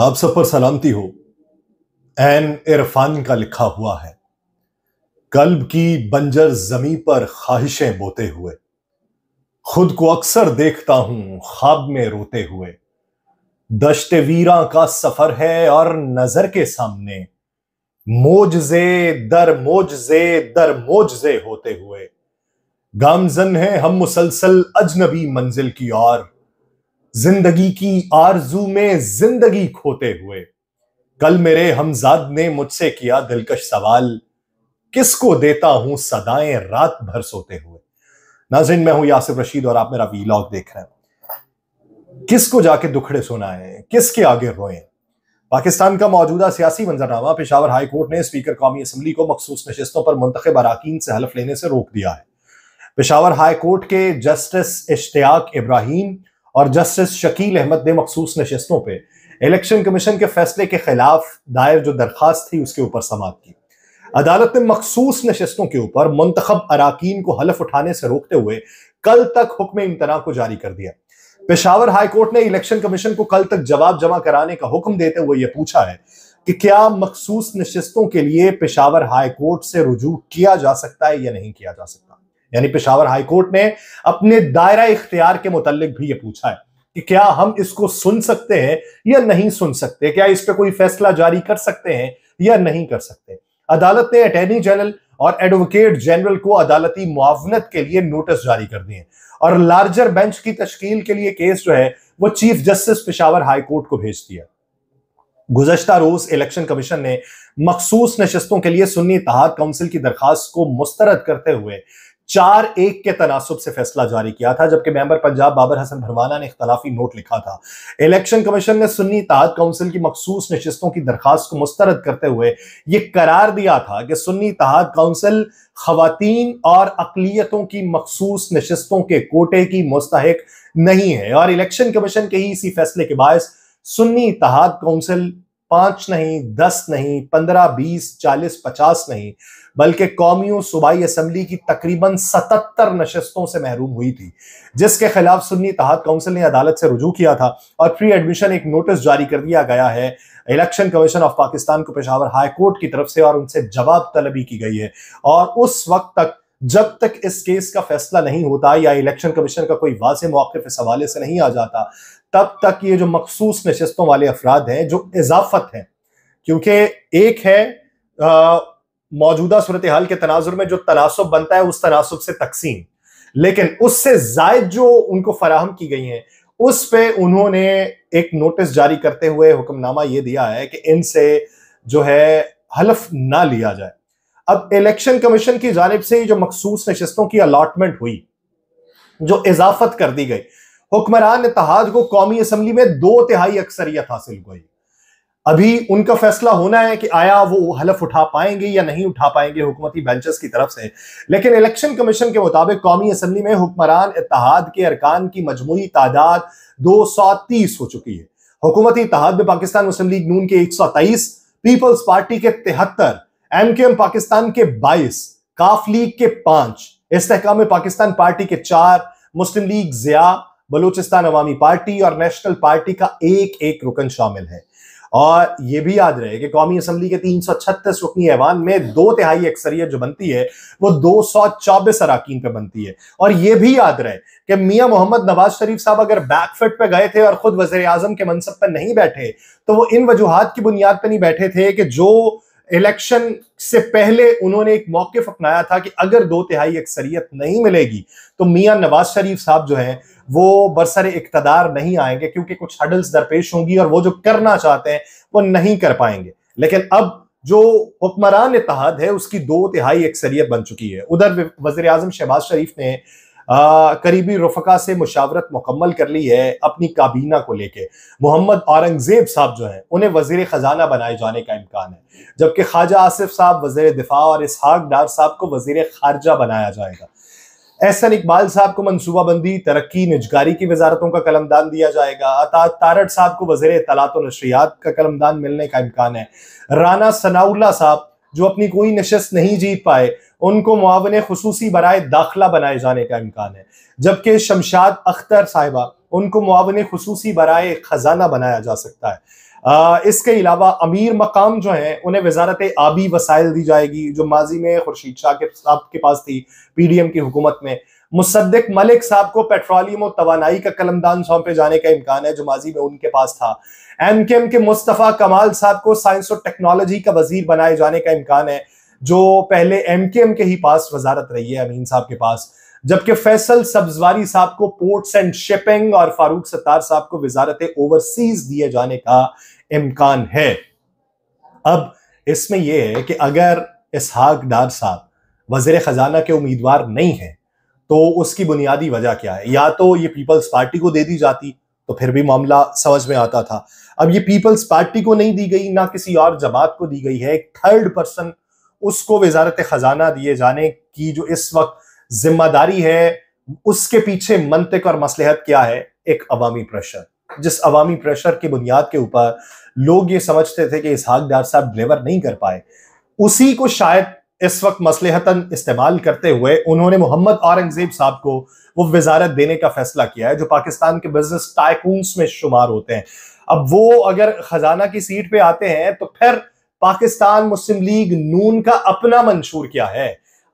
आप सब पर सलामती हो एन इरफान का लिखा हुआ है कल्ब की बंजर जमी पर ख्वाहिशें बोते हुए खुद को अक्सर देखता हूं ख्वाब में रोते हुए दश्त वीरा का सफर है और नजर के सामने मोजे दर मोजे दर मोजे होते हुए गामजन है हम मुसलसल अजनबी मंजिल की ओर जिंदगी की आरजू में जिंदगी खोते हुए कल मेरे हमजाद ने मुझसे किया दिलकश सवाल किसको देता हूं सदाएं रात भर सोते हुए नाजिन मैं हूं यासिफ रशीद और आप मेरा वीलॉग देख रहे हैं किसको जाके दुखड़े सुनाए किसके आगे रोए पाकिस्तान का मौजूदा सियासी मंजरनामा पेशावर हाई कोर्ट ने स्पीकर कौमी असम्बली को मखसूस नशस्तों पर मुंतब अरकान से हलफ लेने से रोक दिया है पेशावर हाई कोर्ट के जस्टिस इश्तियाक इब्राहिम और जस्टिस शकील अहमद ने मखसूस नशस्तों पर इलेक्शन कमीशन के फैसले के खिलाफ दायर जो दरखास्त थी उसके ऊपर समाप्त की अदालत ने मखसूस नशस्तों के ऊपर मंतखब अरकान को हलफ उठाने से रोकते हुए कल तक हुक्म इम्तना को जारी कर दिया पेशावर हाईकोर्ट ने इलेक्शन कमीशन को कल तक जवाब जमा कराने का हुक्म देते हुए यह पूछा है कि क्या मखसूस नशस्तों के लिए पेशावर हाईकोर्ट से रुजू किया जा सकता है या नहीं किया जा सकता यानी पेशावर हाईकोर्ट ने अपने दायरा इख्तियार के मुतालिक भी ये पूछा है कि क्या हम इसको सुन सकते हैं या नहीं सुन सकते क्या इस पर कोई फैसला जारी कर सकते हैं या नहीं कर सकते अदालत ने अटर्नी जनरल और एडवोकेट जनरल को अदालती मुआवनत के लिए नोटिस जारी कर दिए और लार्जर बेंच की तश्कील के लिए केस जो है वो चीफ जस्टिस पिशावर हाईकोर्ट को भेज दिया गुजशत रोज इलेक्शन कमीशन ने मखसूस नशस्तों के लिए सुन्नी तहाद काउंसिल की दरखास्त को मुस्तरद करते हुए चार एक के तनासब से फैसला जारी किया था जबकि मेंबर पंजाब बाबर हसन भरवाना ने इख्तलाफी नोट लिखा था इलेक्शन कमीशन ने सुन्नी इतिहाद काउंसिल की मखसूस नशस्तों की दरखास्त को मुस्तरद करते हुए यह करार दिया था कि सुन्नी इतिहाद काउंसिल खातन और अकलीतों की मखसूस नशस्तों के कोटे की मुस्तक नहीं है और इलेक्शन कमीशन के ही इसी फैसले के बायस सुन्नी इतिहाद काउंसिल पांच नहीं दस नहीं पंद्रह बीस चालीस पचास नहीं बल्कि कौमी और सूबाई असम्बली की तकरीबन सतहत्तर नशस्तों से महरूम हुई थी जिसके खिलाफ सुन्नी तहत काउंसिल ने अदालत से रुजू किया था और प्री एडमिशन एक नोटिस जारी कर दिया गया है इलेक्शन कमीशन ऑफ पाकिस्तान को पेशावर हाई कोर्ट की तरफ से और उनसे जवाब तलबी की गई है और उस वक्त तक जब तक इस केस का फैसला नहीं होता या इलेक्शन कमीशन का कोई वाज मौकफ इस हवाले से नहीं आ जाता तब तक ये जो मखसूस नशस्तों वाले अफराद हैं जो इजाफत हैं क्योंकि एक है मौजूदा सूरत हाल के तनाजुर में जो तनासब बनता है उस तनासब से तकसीम लेकिन उससे जायद जो उनको फराहम की गई हैं उस पर उन्होंने एक नोटिस जारी करते हुए हुक्मनामा ये दिया है कि इनसे जो है हलफ ना लिया जाए अब इलेक्शन कमीशन की जानब से जो मखसूस नशस्तों की अलाटमेंट हुई जो इजाफत कर दी गई हुक्मरान इतिहाद को कौमी असम्बली में दो तिहाई अक्सरियत हासिल हुई अभी उनका फैसला होना है कि आया वो हलफ उठा पाएंगे या नहीं उठा पाएंगे हुकूमती बेंचेस की तरफ से लेकिन इलेक्शन कमीशन के मुताबिक कौमी असम्बली में हुक्मरान इतिहाद के अरकान की मजमू तादाद तीस हो चुकी है हुकूमती इतिहाद में पाकिस्तान मुस्लिम लीग नून के तेईस पीपल्स पार्टी के तिहत्तर एम पाकिस्तान के बाईस काफ लीग के पांच इस्तेकाम पाकिस्तान पार्टी के चार मुस्लिम लीग जिया बलूचिस्तान अवामी पार्टी और नेशनल पार्टी का एक एक रुकन शामिल है और ये भी याद रहे कि कौमी असम्बली के तीन सौ छत्तीस रुकनी ऐवान में दो तिहाई अक्सरियत जो बनती है वो दो सौ चौबीस अरकान पर बनती है और ये भी याद रहे कि मियाँ मोहम्मद नवाज शरीफ साहब अगर बैकफिट पे गए थे और खुद वजे आजम के मनसब पर नहीं बैठे तो वो इन वजूहत की बुनियाद पर नहीं बैठे थे कि जो इलेक्शन से पहले उन्होंने एक मौकफ अपनाया था कि अगर दो तिहाई अक्सरियत नहीं मिलेगी तो मियाँ नवाज शरीफ साहब जो हैं वो बरसर इकतदार नहीं आएंगे क्योंकि कुछ हडल्स दरपेश होंगी और वो जो करना चाहते हैं वो नहीं कर पाएंगे लेकिन अब जो हुक्मरान इतिहाद है उसकी दो तिहाई अक्सरियत बन चुकी है उधर वजे अजम शहबाज शरीफ ने करीबी रफका से मुशावरत मुकम्मल कर ली है अपनी काबीना को लेके मोहम्मद औरंगजेब साहब जो हैं उन्हें वजीर ख़जाना बनाए जाने का इम्कान है जबकि ख्वाजा आसिफ साहब वजीर दिफा और इसहाक डार साहब को वजीर खारजा बनाया जाएगा एहसन इकबाल साहब को मनसूबाबंदी तरक्की निजगारी की वजारतों का कलमदान दिया जाएगा अतात तारट साहब को वजे तलात नशरियात का कलमदान मिलने का इम्कान है राना सनाउल्ला साहब जो अपनी कोई नशस्त नहीं जीत पाए उनको मुआवन खसूसी बरए दाखिला बनाए जाने का इम्कान है जबकि शमशाद अख्तर साहिबा उनको मुआवन खसूसी बरए ख़जाना बनाया जा सकता है आ, इसके अलावा अमीर मकाम जो हैं उन्हें वजारत आबी वसाइल दी जाएगी जो माजी में खुर्शीद शाह के साहब के पास थी पी डी एम की हुकूमत में मुसद्दिक मलिक साहब को पेट्रोलियम और तोानाई का कलमदान सौंपे जाने का इम्कान है जो माजी में उनके पास था एम के एम के मुस्तफ़ा कमाल साहब को साइंस और टेक्नोलॉजी का वजीर बनाए जाने का इम्कान है जो पहले एम के एम के ही पास वजारत रही है अमीन साहब के पास जबकि फैसल सब्जवारी साहब को पोर्ट्स एंड शिपिंग और फारूक सत्तार साहब को वजारत ओवरसीज दिए जाने का इम्कान है अब इसमें यह है कि अगर इसहाक डार साहब वजीर खजाना के उम्मीदवार नहीं है तो उसकी बुनियादी वजह क्या है या तो ये पीपल्स पार्टी को दे दी जाती तो फिर भी मामला समझ में आता था अब ये पीपल्स पार्टी को नहीं दी गई ना किसी और जमात को दी गई है एक थर्ड पर्सन उसको वजारत खजाना दिए जाने की जो इस वक्त जिम्मेदारी है उसके पीछे मंतिक और मसलहत क्या है एक अवामी प्रेशर जिस अवामी प्रेशर की बुनियाद के ऊपर लोग ये समझते थे कि इसहाक डार साहब डिलीवर नहीं कर पाए उसी को शायद इस वक्त मसलहतन इस्तेमाल करते हुए उन्होंने मोहम्मद औरंगजेब साहब को वो वजारत देने का फैसला किया है जो पाकिस्तान के बिजनेस टाइकून्स में शुमार होते हैं अब वो अगर खजाना की सीट पे आते हैं तो फिर पाकिस्तान मुस्लिम लीग नून का अपना मंशूर क्या है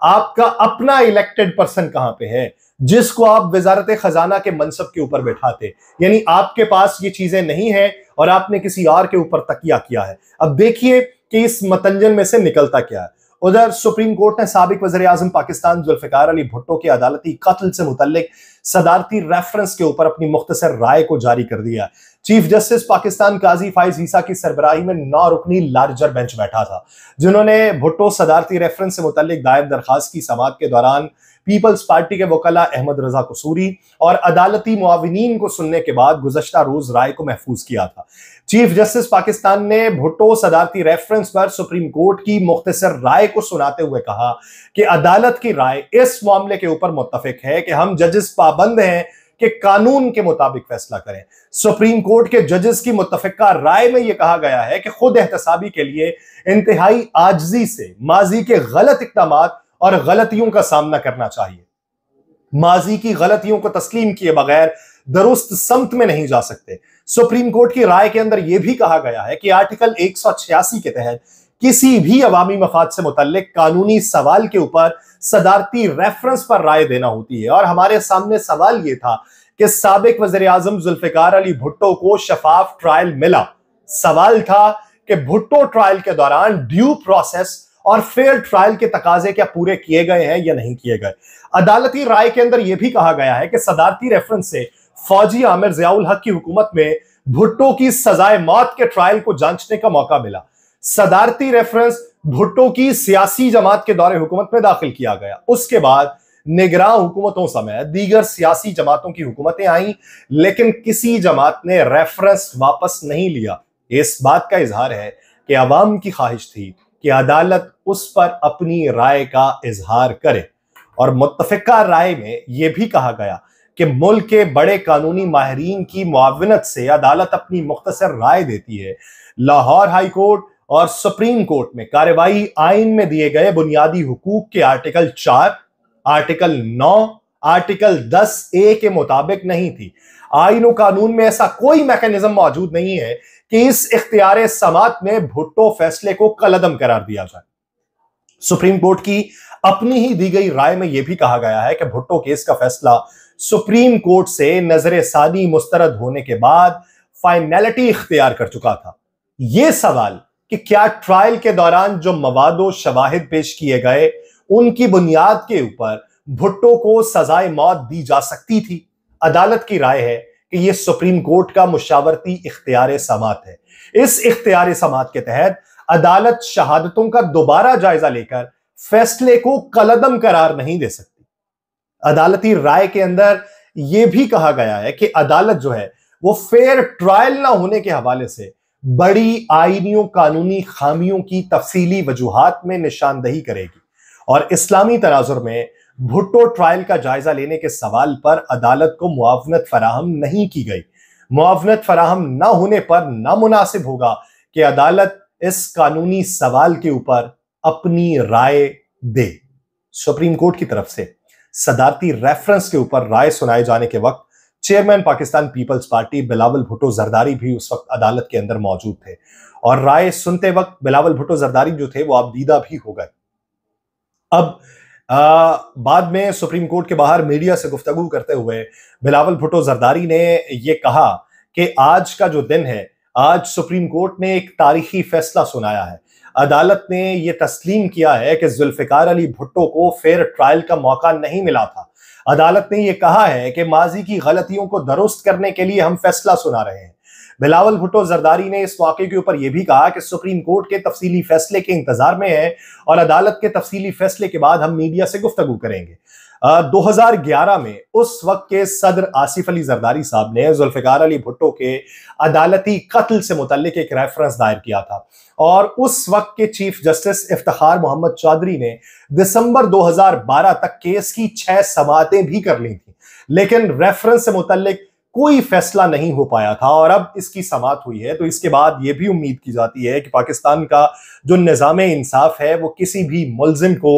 आपका अपना इलेक्टेड पर्सन कहां पे है जिसको आप वजारत खजाना के मनसब के ऊपर बैठाते यानी आपके पास ये चीजें नहीं है और आपने किसी और के ऊपर तकिया किया है अब देखिए कि इस मतंजन में से निकलता क्या है उधर सुप्रीम कोर्ट ने सबक वजर आजम पाकिस्तान जुल्फिकार अली भुट्टो के अदालती कत्ल से मुतलिक सदारती रेफरेंस के ऊपर अपनी मुख्तर राय को जारी कर दिया चीफ जस्टिस पाकिस्तान काजी फाइज ईसा की सरबराही में नौ रुकनी लार्जर बेंच बैठा था जिन्होंने भुट्टो सदारती रेफरेंस से मुतलिक दायर दरखास्त की समात के दौरान पीपल्स पार्टी के वकला अहमद रजा कसूरी और अदालती मुआविनीन को सुनने के बाद गुजशत रोज राय को महफूज किया था चीफ जस्टिस पाकिस्तान ने भुट्टो सदारती रेफरेंस पर सुप्रीम कोर्ट की मुख्तर राय को सुनाते हुए कहा कि अदालत की राय इस मामले के ऊपर मुतफिक है कि हम जजेस पाबंद हैं कि कानून के मुताबिक फैसला करें सुप्रीम कोर्ट के जजेस की मुतफिका राय में यह कहा गया है कि खुद एहतसाबी के लिए इंतहाई आजजी से माजी के गलत इकदाम और गलतियों का सामना करना चाहिए माजी की गलतियों को तस्लीम किए बगैर दुरुस्त समत में नहीं जा सकते सुप्रीम कोर्ट की राय के अंदर यह भी कहा गया है कि आर्टिकल छियासी के तहत किसी भी अवामी मफाद से मुतल कानूनी सवाल के ऊपर सदारती रेफरेंस पर राय देना होती है और हमारे सामने सवाल यह था कि सबक वजर आजम जुल्फिकार अली भुट्टो को शफाफ ट्रायल मिला सवाल था कि भुट्टो ट्रायल के दौरान ड्यू प्रोसेस और फेयर ट्रायल के तकाजे क्या पूरे किए गए हैं या नहीं किए गए अदालती राय के अंदर यह भी कहा गया है कि सदारती रेफरेंस से फौजी आमिर जयाउल हक की हुकूमत में भुट्टो की सजाए मौत के ट्रायल को जांचने का मौका मिला सदारती रेफरेंस भुट्टो की सियासी जमात के दौरे हुकूमत में दाखिल किया गया उसके बाद निगरान हुकूमतों समेत दीगर सियासी जमातों की हुकूमतें आईं लेकिन किसी जमात ने रेफरेंस वापस नहीं लिया इस बात का इजहार है कि आवाम की ख्वाहिश थी कि अदालत उस पर अपनी राय का इजहार करे और मुतफ़ा राय में यह भी कहा गया कि मुल्क के बड़े कानूनी माहरीन की मुआवनत से अदालत अपनी मुख्तर राय देती है लाहौर हाई कोर्ट और सुप्रीम कोर्ट में कार्रवाई आइन में दिए गए बुनियादी हकूक के आर्टिकल चार आर्टिकल नौ आर्टिकल 10 ए के मुताबिक नहीं थी आइन कानून में ऐसा कोई मैकेनिज्म मौजूद नहीं है कि इस इख्तियार समात में भुट्टो फैसले को कलदम करार दिया जाए सुप्रीम कोर्ट की अपनी ही दी गई राय में यह भी कहा गया है कि भुट्टो केस का फैसला सुप्रीम कोर्ट से नजर सानी मुस्तरद होने के बाद फाइनैलिटी इख्तियार कर चुका था यह सवाल कि क्या ट्रायल के दौरान जो मवादो शवाहिद पेश किए गए उनकी बुनियाद के ऊपर भुट्टो को सजाए मौत दी जा सकती थी अदालत की राय है कि यह सुप्रीम कोर्ट का मुशावरती इख्तियार समात है इस इख्तियार समात के तहत अदालत शहादतों का दोबारा जायजा लेकर फैसले को कलदम करार नहीं दे सकती अदालती राय के अंदर यह भी कहा गया है कि अदालत जो है वो फेयर ट्रायल ना होने के हवाले से बड़ी आइनियों कानूनी खामियों की तफसीली वजूहत में निशानदही करेगी और इस्लामी तनाजुर में भुट्टो ट्रायल का जायजा लेने के सवाल पर अदालत को मुआवनत फराहम नहीं की गई मुआवनत फराहम न होने पर नामुनासिब होगा कि अदालत इस कानूनी सवाल के ऊपर अपनी राय दे सुप्रीम कोर्ट की तरफ से सदारती रेफरेंस के ऊपर राय सुनाए जाने के वक्त chairman Pakistan Peoples Party Bilawal Bhutto Zardari भी उस वक्त अदालत के अंदर मौजूद थे और राय सुनते वक्त बिलावल भुट्टो जरदारी जो थे वो आप दीदा भी हो गए अब बाद में सुप्रीम कोर्ट के बाहर मीडिया से गुफ्तगु करते हुए बिलावल भुट्टो जरदारी ने यह कहा कि आज का जो दिन है आज सुप्रीम कोर्ट ने एक तारीखी फैसला सुनाया है अदालत ने यह तस्लीम किया है कि जुल्फिकार अली भुट्टो को फेयर ट्रायल का मौका नहीं मिला था अदालत ने यह कहा है कि माजी की गलतियों को दुरुस्त करने के लिए हम फैसला सुना रहे हैं बिलावल भुट्टो जरदारी ने इस वाक़े के ऊपर यह भी कहा कि सुप्रीम कोर्ट के तफसीली फैसले के इंतजार में है और अदालत के तफसीली फैसले के बाद हम मीडिया से गुफ्तगु करेंगे दो हजार ग्यारह में उस वक्त के सदर आसिफ अली जरदारी साहब ने जुल्फिकार अली भुट्टो के अदालती कत्ल से मुतलिक एक रेफरेंस दायर किया था और उस वक्त के चीफ जस्टिस इफ्तार मोहम्मद चौधरी ने दिसंबर 2012 तक केस की छह समातें भी कर ली थी लेकिन रेफरेंस से मुतलिक कोई फैसला नहीं हो पाया था और अब इसकी समात हुई है तो इसके बाद ये भी उम्मीद की जाती है कि पाकिस्तान का जो निज़ाम इंसाफ है वो किसी भी मुलजिम को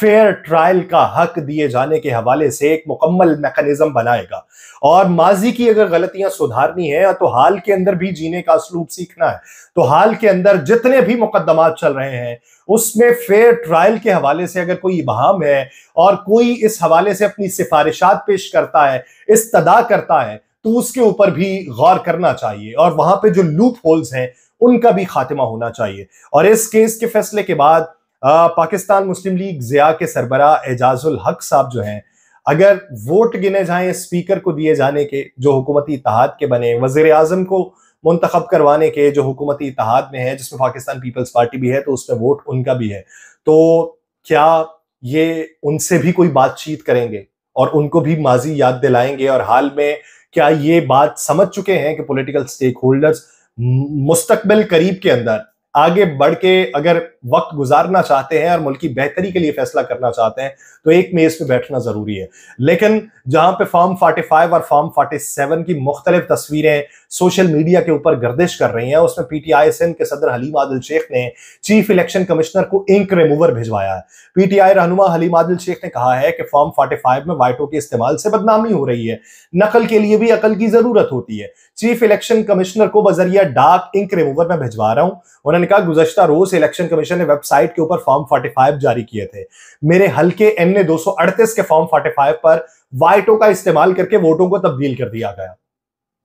फेयर ट्रायल का हक दिए जाने के हवाले से एक मुकम्मल मेकनिज्म बनाएगा और माजी की अगर गलतियां सुधारनी है तो हाल के अंदर भी जीने का असलूब सीखना है तो हाल के अंदर जितने भी मुकदमात चल रहे हैं उसमें फेयर ट्रायल के हवाले से अगर कोई इबहम है और कोई इस हवाले से अपनी सिफारिशात पेश करता है इस्तदा करता है तो उसके ऊपर भी गौर करना चाहिए और वहां पे जो लूप होल्स हैं उनका भी खात्मा होना चाहिए और इस केस के फैसले के बाद आ, पाकिस्तान मुस्लिम लीग जिया के सरबरा एजाजुल हक साहब जो हैं अगर वोट गिने जाएं स्पीकर को दिए जाने के जो हुकूमती इतिहाद के बने वजीर अजम को मुंतखब करवाने के जो हुकूमती इतिहाद में है जिसमें पाकिस्तान पीपल्स पार्टी भी है तो उसमें वोट उनका भी है तो क्या ये उनसे भी कोई बातचीत करेंगे और उनको भी माजी याद दिलाएंगे और हाल में क्या ये बात समझ चुके हैं कि पोलिटिकल स्टेक होल्डर्स मुस्तकबिल करीब के अंदर आगे बढ़ के अगर वक्त गुजारना चाहते हैं और मुल्क की बेहतरी के लिए फैसला करना चाहते हैं तो एक मेज पे बैठना जरूरी है लेकिन जहां पे फॉर्म 45 और फॉर्म 47 की मुख्तलिफ तस्वीरें सोशल मीडिया के ऊपर गर्दिश कर रही हैं उसमें पीटीआईएसएन के सदर हलीम आदिल शेख ने चीफ इलेक्शन कमिश्नर को इंक रिमूवर भिजवाया है पीटीआई रहनुमा हलीम आदिल शेख ने कहा है कि फॉर्म फोर्टी में वाइटो के इस्तेमाल से बदनामी हो रही है नकल के लिए भी अकल की जरूरत होती है चीफ इलेक्शन कमिश्नर को बजरिया डाक इंक रिमूवर में भिजवा रहा हूं उन्होंने कहा गुजश्ता रोज इलेक्शन कमीशन ने वेबसाइट के ऊपर फॉर्म 45 जारी किए थे मेरे हल्के एन ने अड़तीस के फॉर्म 45 पर वाइटो का इस्तेमाल करके वोटों को तब्दील कर दिया गया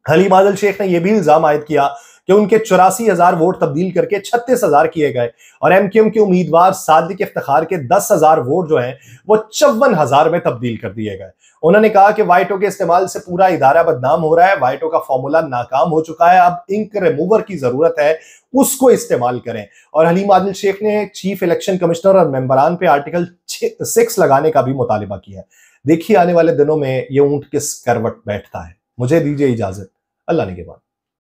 हली बादल शेख ने यह भी इल्जाम आयद किया कि उनके चौरासी हजार वोट तब्दील करके छत्तीस हजार किए गए और एमकेएम के उम्मीदवार सादिक इफ्तार के दस हजार वोट जो है वो चौवन हजार में तब्दील कर दिए गए उन्होंने कहा कि वाइटो के इस्तेमाल से पूरा इदारा बदनाम हो रहा है वाइटो का फॉर्मूला नाकाम हो चुका है अब इंक रिमूवर की जरूरत है उसको इस्तेमाल करें और हलीम आदिल शेख ने चीफ इलेक्शन कमिश्नर और मेम्बरान पे आर्टिकल सिक्स लगाने का भी मुतालबा किया है देखिए आने वाले दिनों में ये ऊंट किस करवट बैठता है मुझे दीजिए इजाजत अल्लाह ने के बाद